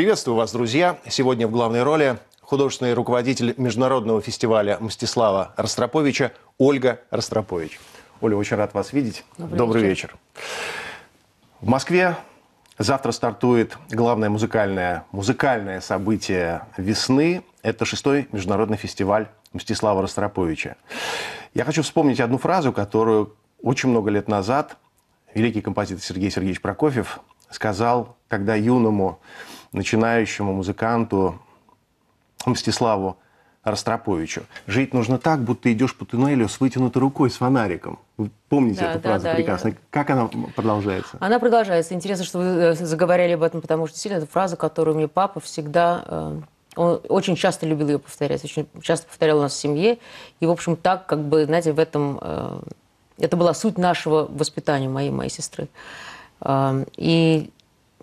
Приветствую вас, друзья! Сегодня в главной роли художественный руководитель Международного фестиваля Мстислава Ростроповича Ольга Ростропович. Оля, очень рад вас видеть. Добрый, Добрый вечер. вечер. В Москве завтра стартует главное музыкальное, музыкальное событие весны. Это шестой международный фестиваль Мстислава Ростроповича. Я хочу вспомнить одну фразу, которую очень много лет назад великий композитор Сергей Сергеевич Прокофьев сказал, когда юному начинающему музыканту Мстиславу Ростроповичу. Жить нужно так, будто идешь по туннелю с вытянутой рукой, с фонариком. Вы помните да, эту да, фразу да, прекрасно. Я... Как она продолжается? Она продолжается. Интересно, что вы э, заговорили об этом, потому что действительно это фраза, которую мне папа всегда... Э, он очень часто любил ее повторять, очень часто повторял у нас в семье. И, в общем, так, как бы, знаете, в этом... Э, это была суть нашего воспитания моей, моей сестры. И,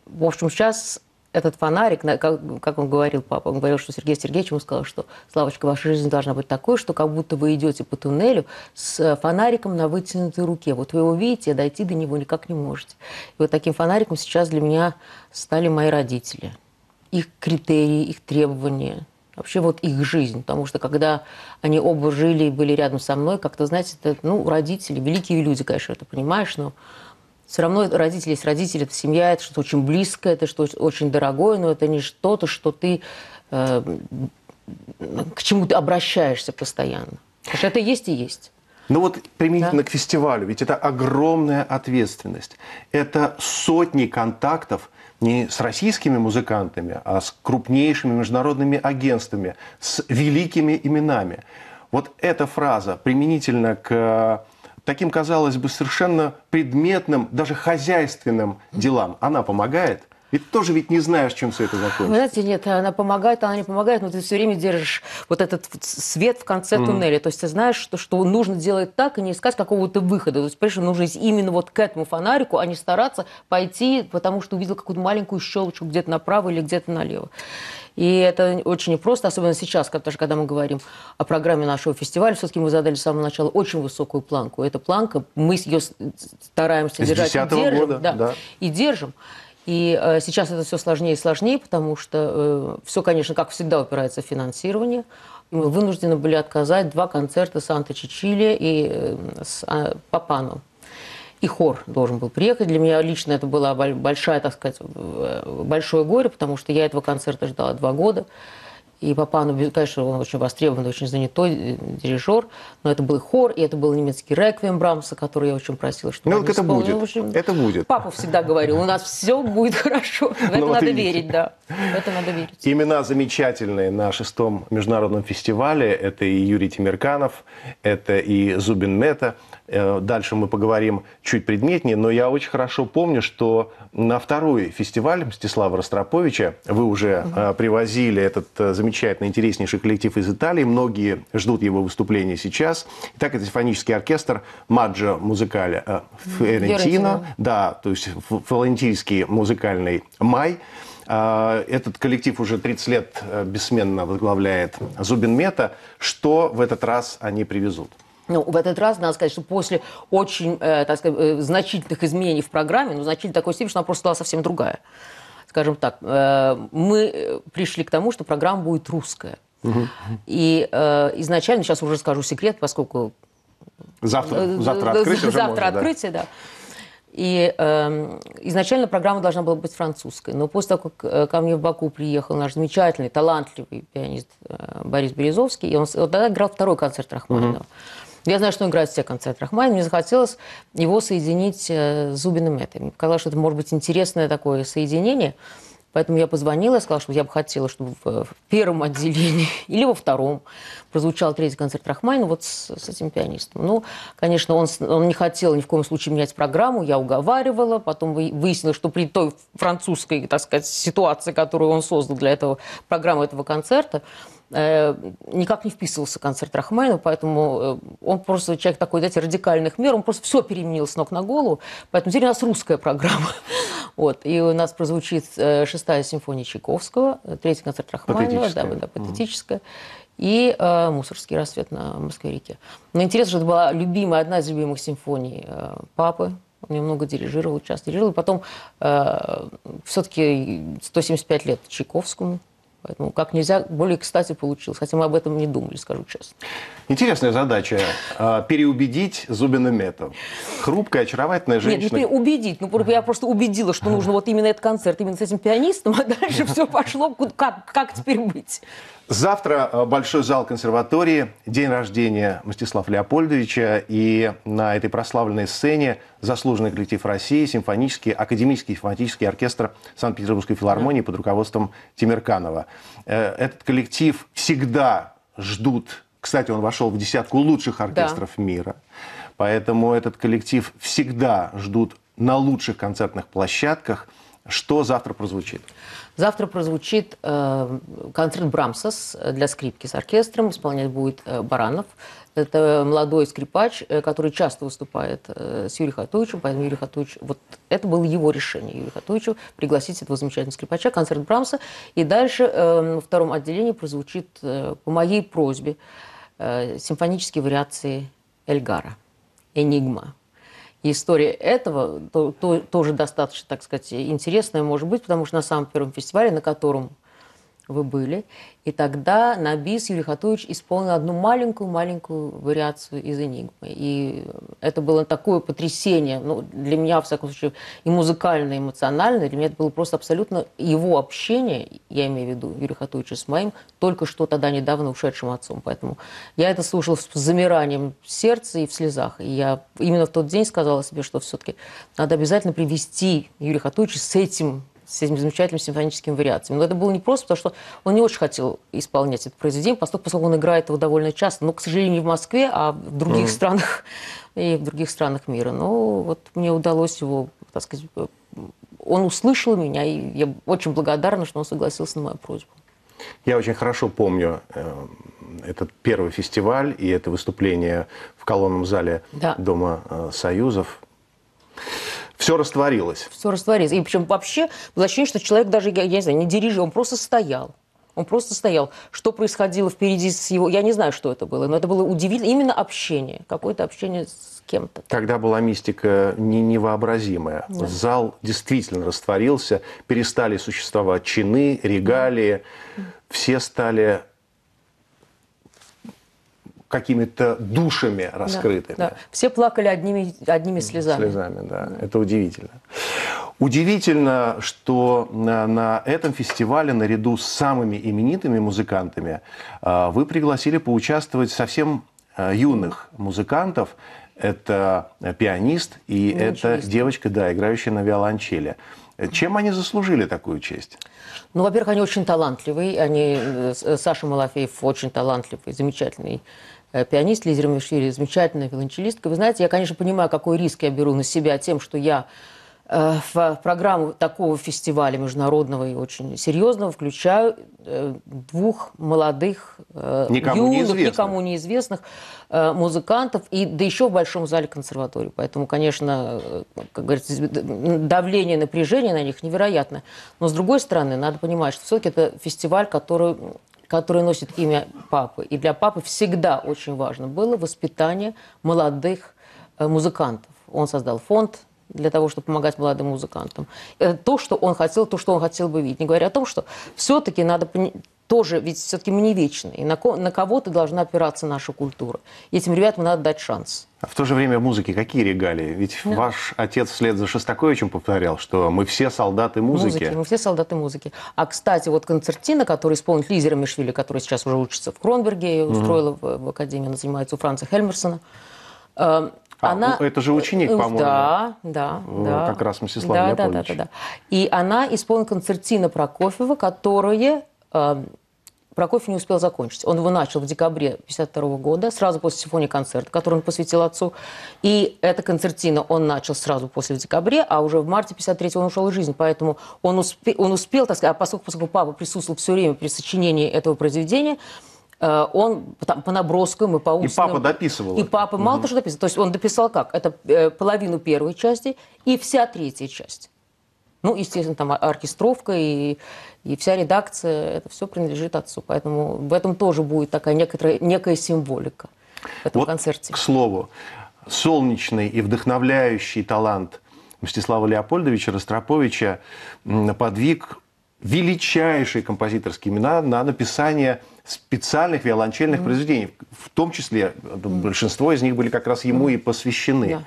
в общем, сейчас этот фонарик, как, как он говорил, папа, он говорил, что Сергей Сергеевич ему сказал, что, Славочка, ваша жизнь должна быть такой, что как будто вы идете по туннелю с э, фонариком на вытянутой руке. Вот вы его видите, а дойти до него никак не можете. И вот таким фонариком сейчас для меня стали мои родители. Их критерии, их требования, вообще вот их жизнь. Потому что когда они оба жили и были рядом со мной, как-то, знаете, это, ну, родители, великие люди, конечно, это понимаешь, но все равно родители есть родители, это семья, это что-то очень близкое, это что-то очень дорогое, но это не что-то, что ты э, к чему ты обращаешься постоянно. Потому что это есть и есть. Ну вот применительно да? к фестивалю, ведь это огромная ответственность. Это сотни контактов не с российскими музыкантами, а с крупнейшими международными агентствами, с великими именами. Вот эта фраза применительно к таким, казалось бы, совершенно предметным, даже хозяйственным делам. Она помогает – ведь тоже ведь не знаешь, чем все это закончится. знаете, нет, она помогает, она не помогает, но ты все время держишь вот этот свет в конце mm-hmm. туннеля. То есть ты знаешь, что, что нужно делать так и а не искать какого-то выхода. То есть, прежде нужно идти именно вот к этому фонарику, а не стараться пойти, потому что увидел какую-то маленькую щелочку где-то направо или где-то налево. И это очень непросто, особенно сейчас, даже когда мы говорим о программе нашего фестиваля. Все-таки мы задали с самого начала очень высокую планку. Эта планка, мы ее стараемся С держать и держим. Года, да, да. И держим. И э, сейчас это все сложнее и сложнее, потому что э, все, конечно, как всегда, упирается в финансирование. И мы вынуждены были отказать два концерта Санта Чичиле и э, с, э, а, Папану. И хор должен был приехать. Для меня лично это было большое, так сказать, э, большое горе, потому что я этого концерта ждала два года. И Папану, конечно, он очень востребованный, очень занятой э, дирижер, но это был хор, и это был немецкий реквием Брамса, который я очень просила, чтобы Ну, это исполнил. будет, ну, общем, это будет. Папа всегда говорил, у нас все будет хорошо, в это ну, надо верить, да. Это надо верить. Имена замечательные на шестом международном фестивале. Это и Юрий Тимирканов, это и Зубин Мета. Э, дальше мы поговорим чуть предметнее, но я очень хорошо помню, что на второй фестиваль Мстислава Ростроповича вы уже угу. привозили этот э, замечательный, интереснейший коллектив из Италии. Многие ждут его выступления сейчас. Итак, это симфонический оркестр Маджо Музыкаля э, Ферентино. Да, то есть фалентийский музыкальный май. А, этот коллектив уже 30 лет э, бессменно возглавляет Зубин Мета. Что в этот раз они привезут? Ну, в этот раз, надо сказать, что после очень, э, так сказать, э, значительных изменений в программе, ну, значительной такой степени, что она просто стала совсем другая. Скажем так, мы пришли к тому, что программа будет русская. И э, изначально, сейчас уже скажу секрет, поскольку... Завтра, завтра открытие Завтра можно, открытие, да. да. И э, изначально программа должна была быть французской, но после того, как э, ко мне в Баку приехал наш замечательный, талантливый пианист э, Борис Березовский, и он, он тогда играл второй концерт Рахманинова. Mm-hmm. Я знаю, что он играет все концерты Рахманинова, мне захотелось его соединить э, с Зубиным Этой. Мне показалось, что это может быть интересное такое соединение. Поэтому я позвонила сказала, что я бы хотела, чтобы в первом отделении или во втором прозвучал третий концерт Рахманина вот с, с этим пианистом. Ну, конечно, он, он не хотел ни в коем случае менять программу, я уговаривала, потом выяснилось, что при той французской, так сказать, ситуации, которую он создал для этого программы этого концерта, Э, никак не вписывался концерт Рахманинова, поэтому э, он просто человек такой, знаете, радикальных мер, он просто все переменил с ног на голову, поэтому теперь у нас русская программа. Вот, и у нас прозвучит э, шестая симфония Чайковского, третий концерт Рахманинова, да, да, патетическая, угу. и э, «Мусорский рассвет на Москве-реке». Но интересно, что это была любимая, одна из любимых симфоний э, папы, он много дирижировал, часто дирижировал. Потом э, все-таки 175 лет Чайковскому. Поэтому как нельзя более кстати получилось. Хотя мы об этом не думали, скажу честно. Интересная задача а, – переубедить Зубина Мету. Хрупкая, очаровательная ну женщина. Нет, не переубедить. Ну, я просто убедила, что нужно вот именно этот концерт, именно с этим пианистом, а дальше все пошло. Как, как теперь быть? Завтра а, большой зал консерватории, день рождения Мстислава Леопольдовича, и на этой прославленной сцене заслуженный коллектив России, симфонический, академический симфонический оркестр Санкт-Петербургской филармонии под руководством Тимирканова. Э, этот коллектив всегда ждут. Кстати, он вошел в десятку лучших оркестров да. мира. Поэтому этот коллектив всегда ждут на лучших концертных площадках. Что завтра прозвучит? Завтра прозвучит э, концерт Брамсас для скрипки с оркестром. Исполнять будет э, Баранов. Это молодой скрипач, э, который часто выступает э, с Юрием Хатовичем, поэтому Юрий Хатович, вот это было его решение, Юрию Хатовичу пригласить этого замечательного скрипача, концерт Брамса. И дальше эм, во втором отделении прозвучит э, по моей просьбе симфонические вариации Эльгара, «Энигма». И история этого то, то, тоже достаточно, так сказать, интересная, может быть, потому что на самом первом фестивале, на котором вы были. И тогда на бис Юрий Хатович исполнил одну маленькую-маленькую вариацию из «Энигмы». И это было такое потрясение, ну, для меня, в всяком случае, и музыкально, и эмоционально. Для меня это было просто абсолютно его общение, я имею в виду Юрия Хатовича с моим, только что тогда недавно ушедшим отцом. Поэтому я это слушала с замиранием сердца и в слезах. И я именно в тот день сказала себе, что все-таки надо обязательно привести Юрия Хатовича с этим с этим замечательным симфоническим вариациями. Но это было не просто, потому что он не очень хотел исполнять это произведение, поскольку, поскольку он играет его довольно часто. Но, к сожалению, не в Москве, а в других mm. странах и в других странах мира. Но вот мне удалось его, так сказать, он услышал меня, и я очень благодарна, что он согласился на мою просьбу. Я очень хорошо помню э, этот первый фестиваль и это выступление в колонном зале да. Дома э, Союзов все растворилось. Все растворилось. И причем вообще было ощущение, что человек даже, я, я не знаю, не дирижил, он просто стоял. Он просто стоял. Что происходило впереди с его... Я не знаю, что это было, но это было удивительно. Именно общение. Какое-то общение с кем-то. Тогда была мистика не невообразимая. Да. Зал действительно растворился. Перестали существовать чины, регалии. Да. Все стали какими-то душами раскрытыми. Да, да. Все плакали одними, одними слезами. Слезами, да. Это удивительно. Удивительно, что на, на этом фестивале наряду с самыми именитыми музыкантами э, вы пригласили поучаствовать совсем э, юных музыкантов. Это пианист и ну, это девочка, да, играющая на виолончели. Чем они заслужили такую честь? Ну, во-первых, они очень талантливые. Они, э, Саша Малафеев очень талантливый, замечательный Э, пианист, лидер Мишири, замечательная виолончелистка. Вы знаете, я, конечно, понимаю, какой риск я беру на себя тем, что я э, э, в программу такого фестиваля международного и очень серьезного включаю двух молодых, никому юных, неизвестных. никому неизвестных музыкантов, и да еще в Большом зале консерватории. Поэтому, конечно, как говорится, давление, напряжение на них невероятно. Но, с другой стороны, надо понимать, что все-таки это фестиваль, который который носит имя папы. И для папы всегда очень важно было воспитание молодых э, музыкантов. Он создал фонд для того, чтобы помогать молодым музыкантам. Это то, что он хотел, то, что он хотел бы видеть. Не говоря о том, что все-таки надо тоже, ведь все-таки мы не вечные, на, ко- на кого-то должна опираться наша культура. И этим ребятам надо дать шанс. А в то же время музыки какие регалии? Ведь да. ваш отец вслед за Шостаковичем повторял, что мы все солдаты музыки. музыки. Мы все солдаты музыки. А, кстати, вот концертина, которую исполнит Лизера Мишвили, которая сейчас уже учится в Кронберге, угу. устроила в, в академии, она занимается у Франца Хельмерсона. Э, а, она... Ну, это же ученик, э, э, по-моему. Да, да, да. Как раз Мсислав да, да, да, да, да. И она исполнила концертина Прокофьева, которая Эм, Прокофьев не успел закончить. Он его начал в декабре 1952 года, сразу после симфонии концерта, который он посвятил отцу. И эта концертина он начал сразу после в декабре, а уже в марте 1953 он ушел из жизни. Поэтому он, успе, он успел, так сказать, а поскольку, поскольку папа присутствовал все время при сочинении этого произведения, э, он там, по наброскам и по умственным... И папа дописывал. И это. папа мало угу. того, что дописывал. То есть он дописал как? Это э, половину первой части и вся третья часть. Ну, естественно, там оркестровка и, и вся редакция, это все принадлежит отцу. Поэтому в этом тоже будет такая некоторая, некая символика в этом вот, концерте. К слову, солнечный и вдохновляющий талант Мстислава Леопольдовича Ростроповича подвиг величайшие композиторские имена на написание специальных виолончельных mm произведений. В том числе mm большинство из них были как раз ему mm и посвящены. Yeah.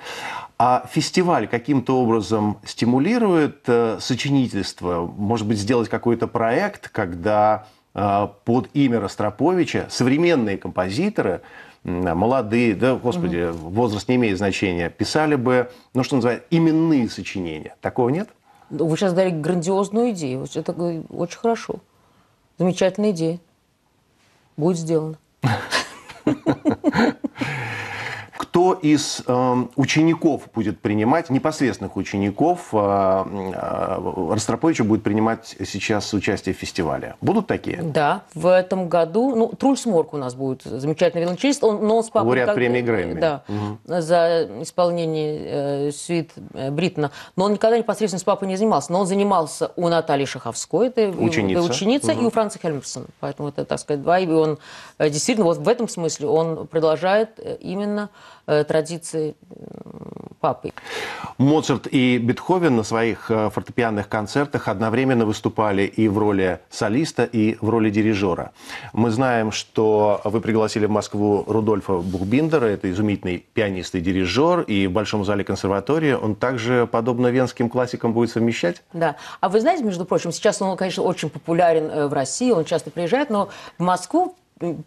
А фестиваль каким-то образом стимулирует э, сочинительство? Может быть, сделать какой-то проект, когда э, под имя Ростроповича современные композиторы, э, молодые, да, господи, mm возраст не имеет значения, писали бы, ну, что называется, именные сочинения. Такого нет? Ну, вы сейчас дали грандиозную идею. Это э, очень хорошо. Замечательная идея. Будет сделано. кто из э, учеников будет принимать, непосредственных учеников э, э, Ростроповича будет принимать сейчас участие в фестивале? Будут такие? Да, в этом году, ну, Труль Сморк у нас будет, замечательный виолончелист, он, но он с папой... Лауреат как, премии Грэмми. Да, угу. за исполнение э, сюит э, Бритна. Но он никогда непосредственно с папой не занимался, но он занимался у Натальи Шаховской, это ученица, его, ученица угу. и у Франца Хельмерсона. Поэтому это, так сказать, два, и он э, действительно, вот в этом смысле он продолжает э, именно Э, традиции папы. Моцарт и Бетховен на своих э, фортепианных концертах одновременно выступали и в роли солиста, и в роли дирижера. Мы знаем, что вы пригласили в Москву Рудольфа Бухбиндера, это изумительный пианист и дирижер, и в Большом зале консерватории он также, подобно венским классикам, будет совмещать? Да. А вы знаете, между прочим, сейчас он, конечно, очень популярен э, в России, он часто приезжает, но в Москву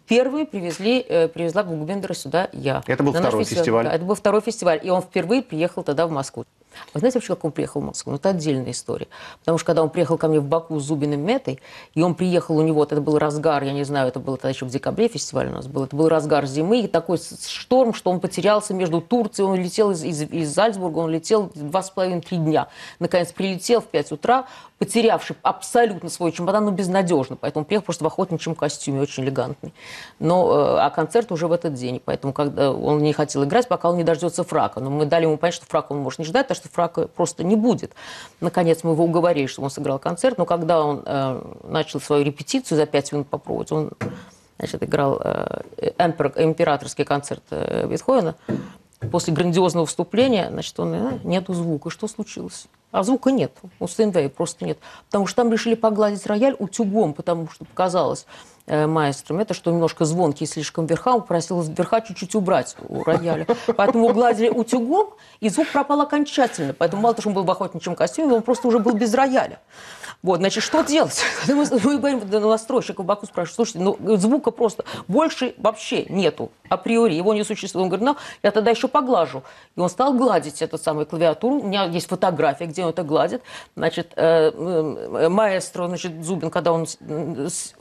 Первые привезли, э, привезла Гугбендера сюда я. Это был на второй фестиваль. фестиваль. Да, это был второй фестиваль, и он впервые приехал тогда в Москву. Вы знаете вообще, как он приехал в Москву? Ну, это отдельная история. Потому что когда он приехал ко мне в Баку с Зубиным Метой, и он приехал у него, вот это был разгар, я не знаю, это было тогда еще в декабре фестиваль у нас был, это был разгар зимы, и такой шторм, что он потерялся между Турцией, он летел из, из, из Зальцбурга, он летел два с половиной-три дня. Наконец прилетел в 5 утра, потерявший абсолютно свой чемодан, ну безнадежно, поэтому приехал просто в охотничьем костюме, очень элегантный. Но, э, а концерт уже в этот день, поэтому когда он не хотел играть, пока он не дождется фрака. Но мы дали ему понять, что фрак он может не ждать, потому что концертов рака просто не будет. Наконец мы его уговорили, чтобы он сыграл концерт, но когда он э, начал свою репетицию за пять минут попробовать, он значит, играл э, эмпер, императорский концерт э, Бетховена, после грандиозного выступления, значит, он, э, нету звука, что случилось? А звука нет, у Стейнвея просто нет. Потому что там решили погладить рояль утюгом, потому что показалось э, маэстром, это что немножко звонкий слишком верха, он просил верха чуть-чуть убрать у рояля. Поэтому гладили утюгом, и звук пропал окончательно. Поэтому мало того, что он был в охотничьем костюме, он просто уже был без рояля. Вот, значит, что делать? Мы, мы говорим настройщику Баку спрашивают, слушайте, ну звука просто больше вообще нету априори, его не существует. Он говорит, ну, я тогда еще поглажу. И он стал гладить эту самую клавиатуру. У меня есть фотография, где он это гладит. Значит, э, э маэстро, значит, Зубин, когда он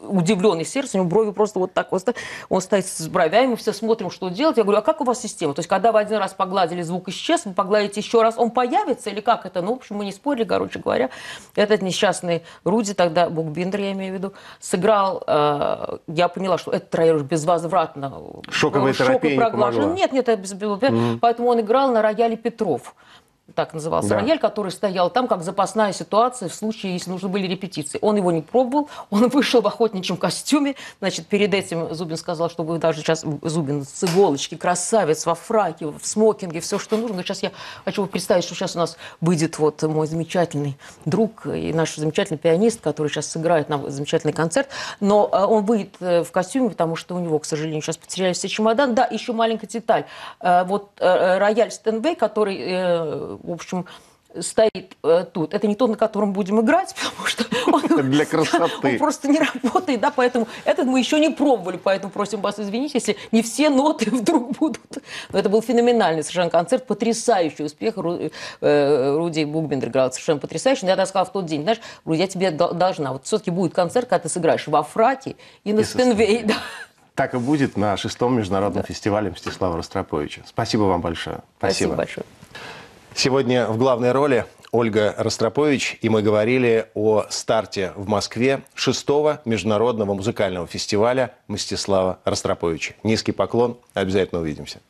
удивленный сердцем, у него брови просто вот так вот. Он стоит с бровями, мы все смотрим, что делать. Я говорю, а как у вас система? То есть, когда вы один раз погладили, звук исчез, вы погладите еще раз, он появится или как это? Ну, в общем, мы не спорили, короче говоря. Этот несчастный Южной, Руди тогда, Букбиндер, я имею в виду, сыграл, э, я поняла, что это троер безвозвратно. Шоковая э, шок терапия не помогла. Нет, нет, это без, без, mm-hmm. поэтому он играл на рояле Петров так назывался да. рояль, который стоял там как запасная ситуация в случае, если нужны были репетиции. Он его не пробовал, он вышел в охотничьем костюме. Значит, перед этим Зубин сказал, что вы даже сейчас, Зубин, с иголочки, красавец, во фраке, в смокинге, все, что нужно. сейчас я хочу представить, что сейчас у нас выйдет вот мой замечательный друг и наш замечательный пианист, который сейчас сыграет нам замечательный концерт. Но а, он выйдет э, в костюме, потому что у него, к сожалению, сейчас потерялись все чемодан. Да, еще маленькая деталь. Э, вот э, рояль Стенвей, который в общем, стоит э, тут. Это не тот, на котором будем играть, потому что он, Для красоты. он просто не работает, да, поэтому этот мы еще не пробовали, поэтому просим вас извинить, если не все ноты вдруг будут. Но это был феноменальный совершенно концерт, потрясающий успех. Ру, э, Руди Букбендер играл совершенно потрясающе. Но я тогда сказала в тот день, знаешь, Руди, я тебе должна. Вот все-таки будет концерт, когда ты сыграешь во фраке и на Стенвей. Да. Так и будет на шестом международном да. фестивале Мстислава Ростроповича. Спасибо вам большое. Спасибо, Спасибо большое. Сегодня в главной роли Ольга Ростропович, и мы говорили о старте в Москве шестого международного музыкального фестиваля Мстислава Ростроповича. Низкий поклон, обязательно увидимся.